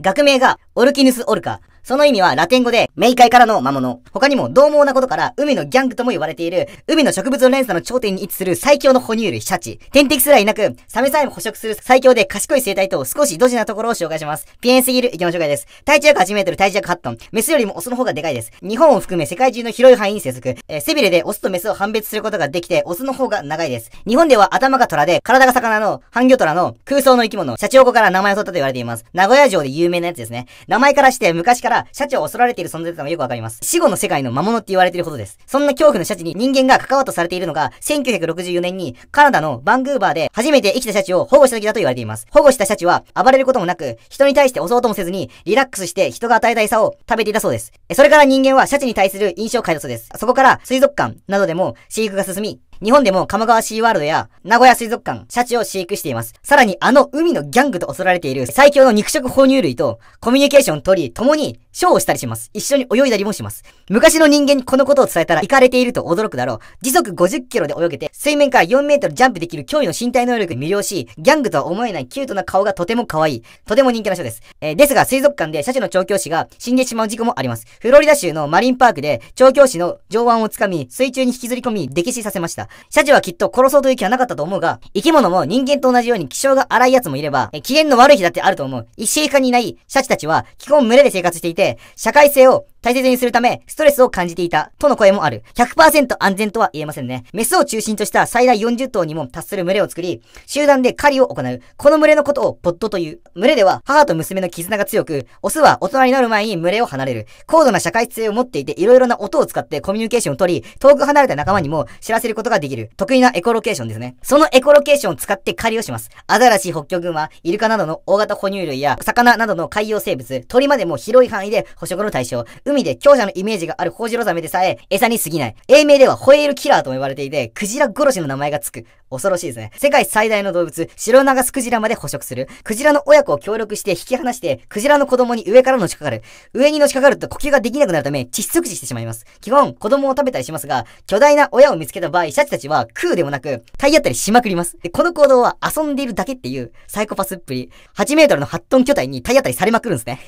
学名がオルキヌス・オルカ。その意味はラテン語で、冥界からの魔物。他にも、獰猛なことから、海のギャングとも言われている、海の植物の連鎖の頂点に位置する最強の哺乳類、シャチ。天敵すらいなく、サメさえも捕食する最強で賢い生態と少しドジなところを紹介します。ピエンすぎる生き物紹介です。体長約8メートル、体重約8トン。メスよりもオスの方がでかいです。日本を含め世界中の広い範囲に生息。えー、背びれでオスとメスを判別することができて、オスの方が長いです。日本では頭が虎で、体が魚の、半魚虎の、空想の生き物、シャチオコから名前を取ったと言われています。名古屋城で有名なやつですね。名前からして昔からが、シャチを恐られている存在だのがよくわかります。死後の世界の魔物って言われていることです。そんな恐怖のシャチに人間が関わったされているのが、1964年にカナダのバングーバーで初めて生きたシャチを保護した時だと言われています。保護したシャチは暴れることもなく、人に対して襲おうともせずに、リラックスして人が与えた餌を食べていたそうです。それから人間はシャチに対する印象を変えたそうです。そこから水族館などでも飼育が進み、日本でも鴨川シーワールドや名古屋水族館、シャチを飼育しています。さらにあの海のギャングと恐られている最強の肉食哺乳類とコミュニケーションを取り、共にショーをしたりします。一緒に泳いだりもします。昔の人間にこのことを伝えたら、行かれていると驚くだろう。時速50キロで泳げて、水面から4メートルジャンプできる驚異の身体能力に魅了し、ギャングとは思えないキュートな顔がとても可愛い。とても人気な人です。えー、ですが、水族館でシャチの調教師が死んでしまう事故もあります。フロリダ州のマリンパークで、調教師の上腕をつかみ、水中に引きずり込み、溺死させました。シャチはきっと殺そうという気はなかったと思うが、生き物も人間と同じように気性が荒い奴もいれば、機嫌の悪い日だってあると思う。一以下にいないシャチたちは、基本群れで生活していて、社会性を大切にするため、ストレスを感じていた、との声もある。100%安全とは言えませんね。メスを中心とした最大40頭にも達する群れを作り、集団で狩りを行う。この群れのことをポッドという。群れでは母と娘の絆が強く、オスは大人になる前に群れを離れる。高度な社会性を持っていて、いろいろな音を使ってコミュニケーションを取り、遠く離れた仲間にも知らせることができる。得意なエコロケーションですね。そのエコロケーションを使って狩りをします。アザラシ、ホッキョイルカなどの大型哺乳類や、魚などの海洋生物、鳥までも広い範囲で捕食の対象。海で強者のイメージがあるホジロザメでさえ餌に過ぎない。英名ではホエールキラーとも言われていて、クジラ殺しの名前がつく。恐ろしいですね。世界最大の動物、シロナガスクジラまで捕食する。クジラの親子を協力して引き離して、クジラの子供に上からのしかかる。上にのしかかると呼吸ができなくなるため、窒息死してしまいます。基本、子供を食べたりしますが、巨大な親を見つけた場合、シャチたちは食うでもなく、体当たりしまくります。で、この行動は遊んでいるだけっていう、サイコパスっぷり。8メートルの8トン巨体に体当たりされまくるんですね。。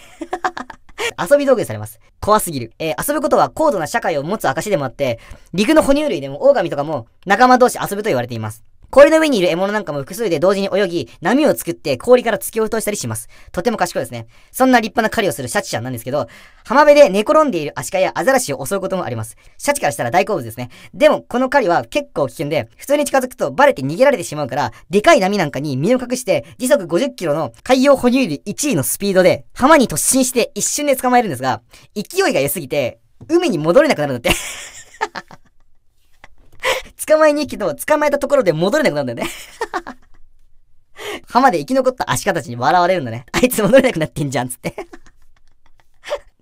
遊び道具にされます。怖すぎる。えー、遊ぶことは高度な社会を持つ証でもあって、陸の哺乳類でも、オオカミとかも仲間同士遊ぶと言われています。氷の上にいる獲物なんかも複数で同時に泳ぎ、波を作って氷から突き落としたりします。とても賢いですね。そんな立派な狩りをするシャチちゃんなんですけど、浜辺で寝転んでいるアシカやアザラシを襲うこともあります。シャチからしたら大好物ですね。でも、この狩りは結構危険で、普通に近づくとバレて逃げられてしまうから、でかい波なんかに身を隠して、時速50キロの海洋哺乳類1位のスピードで、浜に突進して一瞬で捕まえるんですが、勢いが良すぎて、海に戻れなくなるんだって。捕まえに行くけど、捕まえたところで戻れなくなるんだよね 浜で生き残ったアシカたちに笑われるんだね。あいつ戻れなくなってんじゃん、つって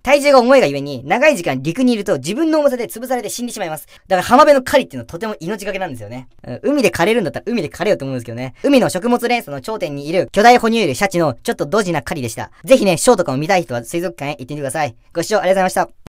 体重が重いがゆえに、長い時間陸にいると自分の重さで潰されて死んでしまいます。だから浜辺の狩りっていうのはとても命がけなんですよね。海で狩れるんだったら海で狩れよと思うんですけどね。海の食物連鎖の頂点にいる巨大哺乳類シャチのちょっとドジな狩りでした。ぜひね、ショーとかも見たい人は水族館へ行ってみてください。ご視聴ありがとうございました。